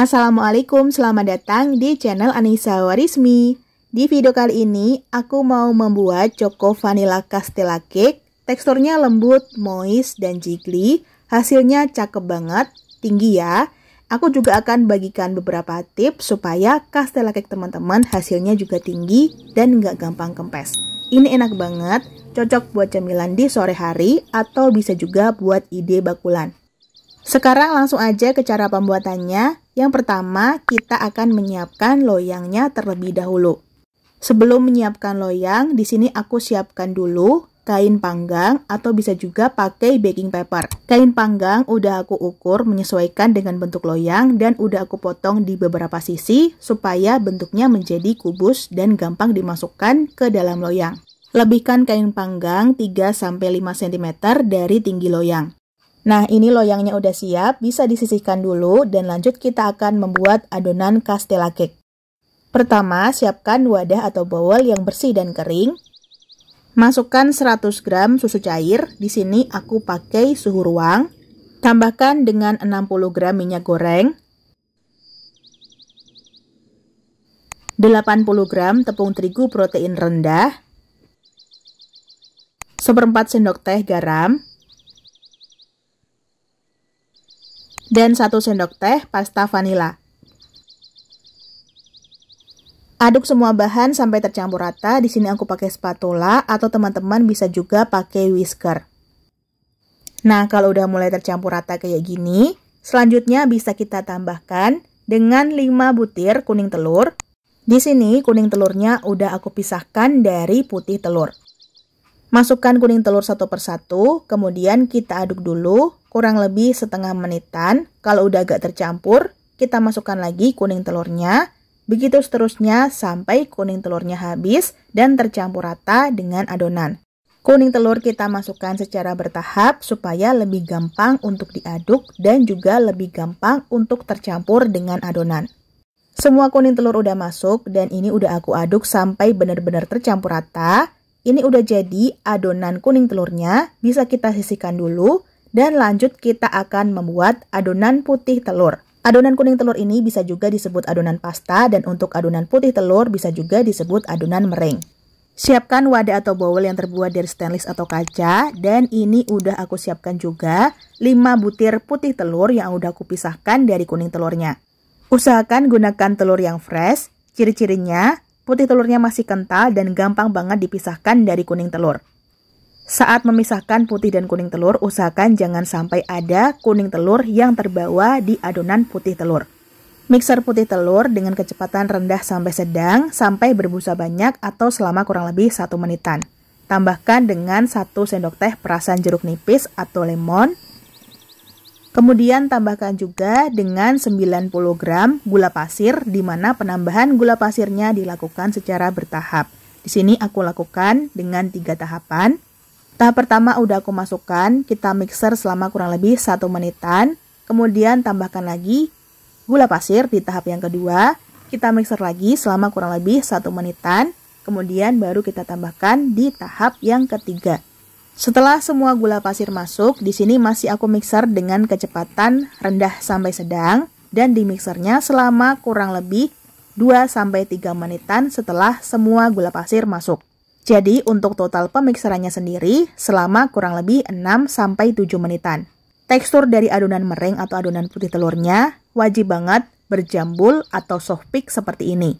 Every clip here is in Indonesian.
Assalamualaikum, selamat datang di channel Anissa Warismi. Di video kali ini, aku mau membuat Choco Vanilla Castella Cake. Teksturnya lembut, moist, dan jiggly. Hasilnya cakep banget, tinggi ya. Aku juga akan bagikan beberapa tips supaya Castella Cake teman-teman hasilnya juga tinggi dan nggak gampang kempes. Ini enak banget, cocok buat cemilan di sore hari atau bisa juga buat ide bakulan. Sekarang langsung aja ke cara pembuatannya. Yang pertama, kita akan menyiapkan loyangnya terlebih dahulu. Sebelum menyiapkan loyang, di sini aku siapkan dulu kain panggang atau bisa juga pakai baking paper. Kain panggang udah aku ukur menyesuaikan dengan bentuk loyang dan udah aku potong di beberapa sisi supaya bentuknya menjadi kubus dan gampang dimasukkan ke dalam loyang. Lebihkan kain panggang 3-5 cm dari tinggi loyang. Nah, ini loyangnya udah siap, bisa disisihkan dulu dan lanjut kita akan membuat adonan castella cake. Pertama, siapkan wadah atau bowl yang bersih dan kering. Masukkan 100 gram susu cair, di sini aku pakai suhu ruang. Tambahkan dengan 60 gram minyak goreng. 80 gram tepung terigu protein rendah. 1 sendok teh garam dan 1 sendok teh pasta vanila. Aduk semua bahan sampai tercampur rata. Di sini aku pakai spatula atau teman-teman bisa juga pakai whisker. Nah, kalau udah mulai tercampur rata kayak gini, selanjutnya bisa kita tambahkan dengan 5 butir kuning telur. Di sini kuning telurnya udah aku pisahkan dari putih telur. Masukkan kuning telur satu persatu, kemudian kita aduk dulu kurang lebih setengah menitan. Kalau udah agak tercampur, kita masukkan lagi kuning telurnya. Begitu seterusnya sampai kuning telurnya habis dan tercampur rata dengan adonan. Kuning telur kita masukkan secara bertahap supaya lebih gampang untuk diaduk dan juga lebih gampang untuk tercampur dengan adonan. Semua kuning telur udah masuk dan ini udah aku aduk sampai benar-benar tercampur rata. Ini udah jadi adonan kuning telurnya, bisa kita sisihkan dulu dan lanjut kita akan membuat adonan putih telur. Adonan kuning telur ini bisa juga disebut adonan pasta dan untuk adonan putih telur bisa juga disebut adonan mereng. Siapkan wadah atau bowl yang terbuat dari stainless atau kaca dan ini udah aku siapkan juga 5 butir putih telur yang udah aku pisahkan dari kuning telurnya. Usahakan gunakan telur yang fresh, ciri-cirinya putih telurnya masih kental dan gampang banget dipisahkan dari kuning telur. Saat memisahkan putih dan kuning telur, usahakan jangan sampai ada kuning telur yang terbawa di adonan putih telur. Mixer putih telur dengan kecepatan rendah sampai sedang sampai berbusa banyak atau selama kurang lebih satu menitan. Tambahkan dengan 1 sendok teh perasan jeruk nipis atau lemon. Kemudian tambahkan juga dengan 90 gram gula pasir di mana penambahan gula pasirnya dilakukan secara bertahap. Di sini aku lakukan dengan tiga tahapan. Tahap pertama udah aku masukkan, kita mixer selama kurang lebih satu menitan, kemudian tambahkan lagi gula pasir di tahap yang kedua, kita mixer lagi selama kurang lebih satu menitan, kemudian baru kita tambahkan di tahap yang ketiga. Setelah semua gula pasir masuk, di sini masih aku mixer dengan kecepatan rendah sampai sedang dan di mixernya selama kurang lebih 2-3 menitan setelah semua gula pasir masuk. Jadi untuk total pemikserannya sendiri selama kurang lebih 6-7 menitan. Tekstur dari adonan mereng atau adonan putih telurnya wajib banget berjambul atau soft peak seperti ini.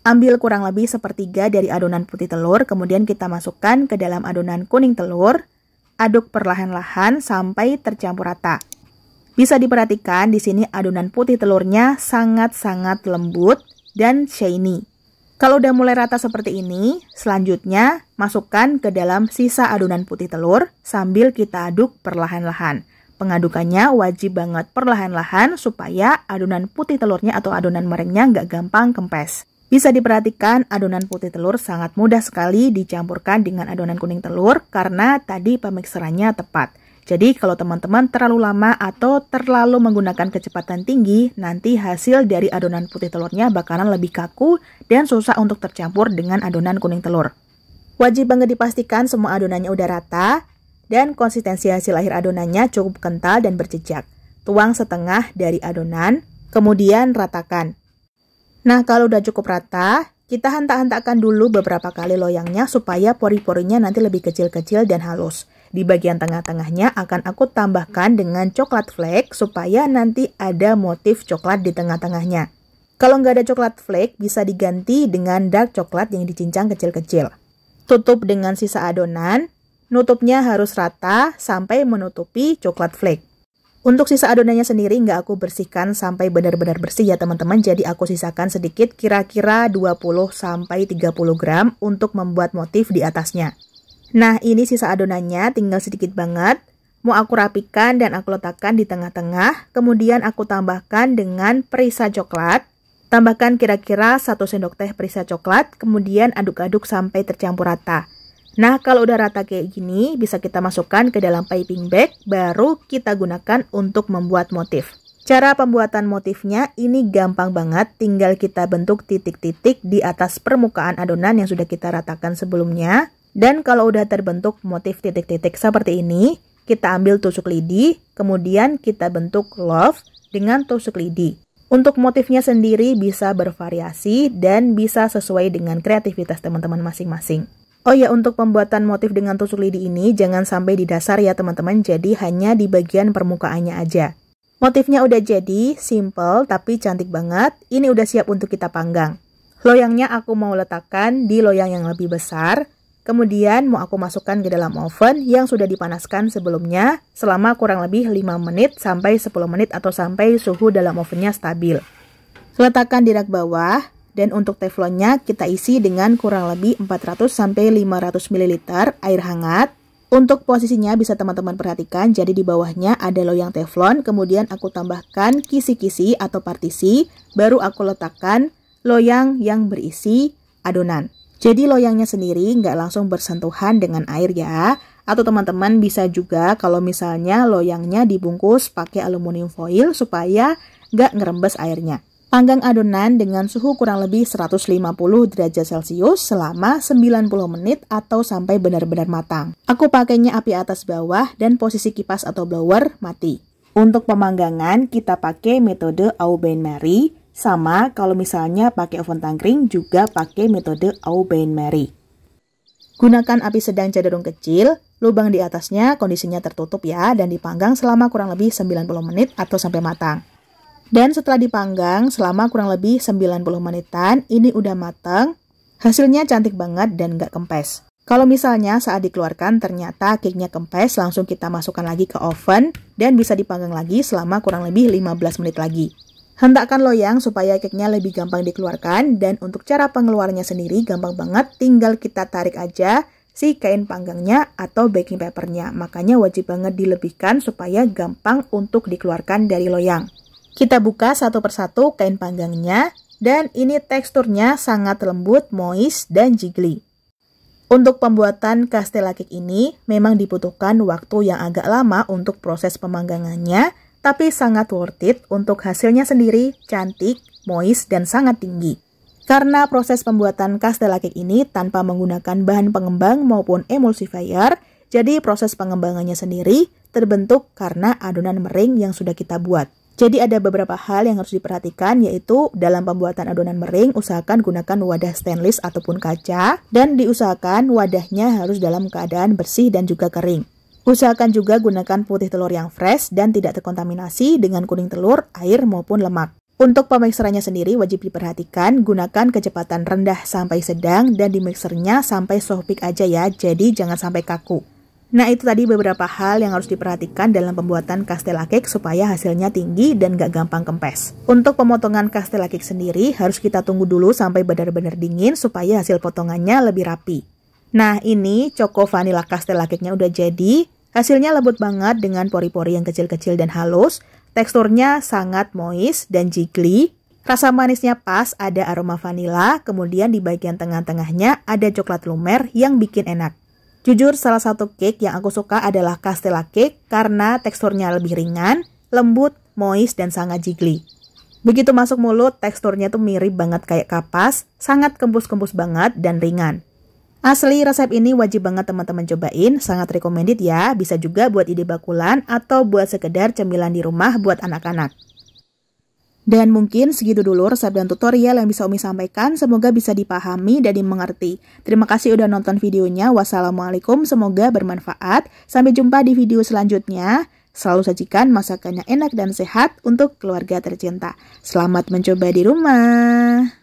Ambil kurang lebih sepertiga dari adonan putih telur, kemudian kita masukkan ke dalam adonan kuning telur, aduk perlahan-lahan sampai tercampur rata. Bisa diperhatikan di sini adonan putih telurnya sangat-sangat lembut dan shiny. Kalau udah mulai rata seperti ini, selanjutnya masukkan ke dalam sisa adonan putih telur sambil kita aduk perlahan-lahan. Pengadukannya wajib banget perlahan-lahan supaya adonan putih telurnya atau adonan merengnya nggak gampang kempes. Bisa diperhatikan adonan putih telur sangat mudah sekali dicampurkan dengan adonan kuning telur karena tadi pemikserannya tepat. Jadi kalau teman-teman terlalu lama atau terlalu menggunakan kecepatan tinggi, nanti hasil dari adonan putih telurnya bakalan lebih kaku dan susah untuk tercampur dengan adonan kuning telur. Wajib banget dipastikan semua adonannya udah rata dan konsistensi hasil akhir adonannya cukup kental dan berjejak. Tuang setengah dari adonan, kemudian ratakan. Nah, kalau udah cukup rata, kita hentak-hentakkan dulu beberapa kali loyangnya supaya pori-porinya nanti lebih kecil-kecil dan halus. Di bagian tengah-tengahnya akan aku tambahkan dengan coklat flake supaya nanti ada motif coklat di tengah-tengahnya. Kalau nggak ada coklat flake, bisa diganti dengan dark coklat yang dicincang kecil-kecil. Tutup dengan sisa adonan, nutupnya harus rata sampai menutupi coklat flake. Untuk sisa adonannya sendiri nggak aku bersihkan sampai benar-benar bersih ya teman-teman. Jadi aku sisakan sedikit kira-kira 20-30 gram untuk membuat motif di atasnya. Nah, ini sisa adonannya tinggal sedikit banget. Mau aku rapikan dan aku letakkan di tengah-tengah, kemudian aku tambahkan dengan perisa coklat. Tambahkan kira-kira 1 sendok teh perisa coklat, kemudian aduk-aduk sampai tercampur rata. Nah, kalau udah rata kayak gini, bisa kita masukkan ke dalam piping bag, baru kita gunakan untuk membuat motif. Cara pembuatan motifnya ini gampang banget, tinggal kita bentuk titik-titik di atas permukaan adonan yang sudah kita ratakan sebelumnya. Dan kalau udah terbentuk motif titik-titik seperti ini, kita ambil tusuk lidi, kemudian kita bentuk love dengan tusuk lidi. Untuk motifnya sendiri bisa bervariasi dan bisa sesuai dengan kreativitas teman-teman masing-masing. Oh ya, untuk pembuatan motif dengan tusuk lidi ini jangan sampai di dasar ya teman-teman, jadi hanya di bagian permukaannya aja. Motifnya udah jadi, simple tapi cantik banget, ini udah siap untuk kita panggang. Loyangnya aku mau letakkan di loyang yang lebih besar, Kemudian mau aku masukkan ke dalam oven yang sudah dipanaskan sebelumnya selama kurang lebih 5 menit sampai 10 menit atau sampai suhu dalam ovennya stabil. Letakkan di rak bawah dan untuk teflonnya kita isi dengan kurang lebih 400 sampai 500 ml air hangat. Untuk posisinya bisa teman-teman perhatikan, jadi di bawahnya ada loyang teflon, kemudian aku tambahkan kisi-kisi atau partisi, baru aku letakkan loyang yang berisi adonan. Jadi loyangnya sendiri nggak langsung bersentuhan dengan air ya. Atau teman-teman bisa juga kalau misalnya loyangnya dibungkus pakai aluminium foil supaya nggak ngerembes airnya. Panggang adonan dengan suhu kurang lebih 150 derajat Celcius selama 90 menit atau sampai benar-benar matang. Aku pakainya api atas bawah dan posisi kipas atau blower mati. Untuk pemanggangan kita pakai metode Au Bain Marie sama kalau misalnya pakai oven tangkring juga pakai metode au bain marie. Gunakan api sedang cenderung kecil, lubang di atasnya kondisinya tertutup ya dan dipanggang selama kurang lebih 90 menit atau sampai matang. Dan setelah dipanggang selama kurang lebih 90 menitan, ini udah matang, hasilnya cantik banget dan nggak kempes. Kalau misalnya saat dikeluarkan ternyata cake-nya kempes, langsung kita masukkan lagi ke oven dan bisa dipanggang lagi selama kurang lebih 15 menit lagi. Hentakkan loyang supaya keknya lebih gampang dikeluarkan dan untuk cara pengeluarnya sendiri gampang banget tinggal kita tarik aja si kain panggangnya atau baking papernya. Makanya wajib banget dilebihkan supaya gampang untuk dikeluarkan dari loyang. Kita buka satu persatu kain panggangnya dan ini teksturnya sangat lembut, moist, dan jiggly. Untuk pembuatan kastel cake ini memang dibutuhkan waktu yang agak lama untuk proses pemanggangannya tapi sangat worth it untuk hasilnya sendiri cantik, moist, dan sangat tinggi. Karena proses pembuatan castella cake ini tanpa menggunakan bahan pengembang maupun emulsifier, jadi proses pengembangannya sendiri terbentuk karena adonan mering yang sudah kita buat. Jadi ada beberapa hal yang harus diperhatikan yaitu dalam pembuatan adonan mering usahakan gunakan wadah stainless ataupun kaca dan diusahakan wadahnya harus dalam keadaan bersih dan juga kering. Usahakan juga gunakan putih telur yang fresh dan tidak terkontaminasi dengan kuning telur, air, maupun lemak. Untuk pemixerannya sendiri wajib diperhatikan, gunakan kecepatan rendah sampai sedang dan dimixernya sampai soft peak aja ya, jadi jangan sampai kaku. Nah itu tadi beberapa hal yang harus diperhatikan dalam pembuatan castella cake supaya hasilnya tinggi dan gak gampang kempes. Untuk pemotongan castella cake sendiri harus kita tunggu dulu sampai benar-benar dingin supaya hasil potongannya lebih rapi. Nah ini Choco Vanilla Castel Lakitnya udah jadi. Hasilnya lembut banget dengan pori-pori yang kecil-kecil dan halus. Teksturnya sangat moist dan jiggly. Rasa manisnya pas, ada aroma vanila, kemudian di bagian tengah-tengahnya ada coklat lumer yang bikin enak. Jujur salah satu cake yang aku suka adalah Castella Cake karena teksturnya lebih ringan, lembut, moist, dan sangat jiggly. Begitu masuk mulut, teksturnya tuh mirip banget kayak kapas, sangat kembus-kembus banget dan ringan. Asli resep ini wajib banget teman-teman cobain, sangat recommended ya. Bisa juga buat ide bakulan atau buat sekedar cemilan di rumah buat anak-anak. Dan mungkin segitu dulu resep dan tutorial yang bisa Umi sampaikan, semoga bisa dipahami dan dimengerti. Terima kasih udah nonton videonya, wassalamualaikum, semoga bermanfaat. Sampai jumpa di video selanjutnya. Selalu sajikan masakannya enak dan sehat untuk keluarga tercinta. Selamat mencoba di rumah.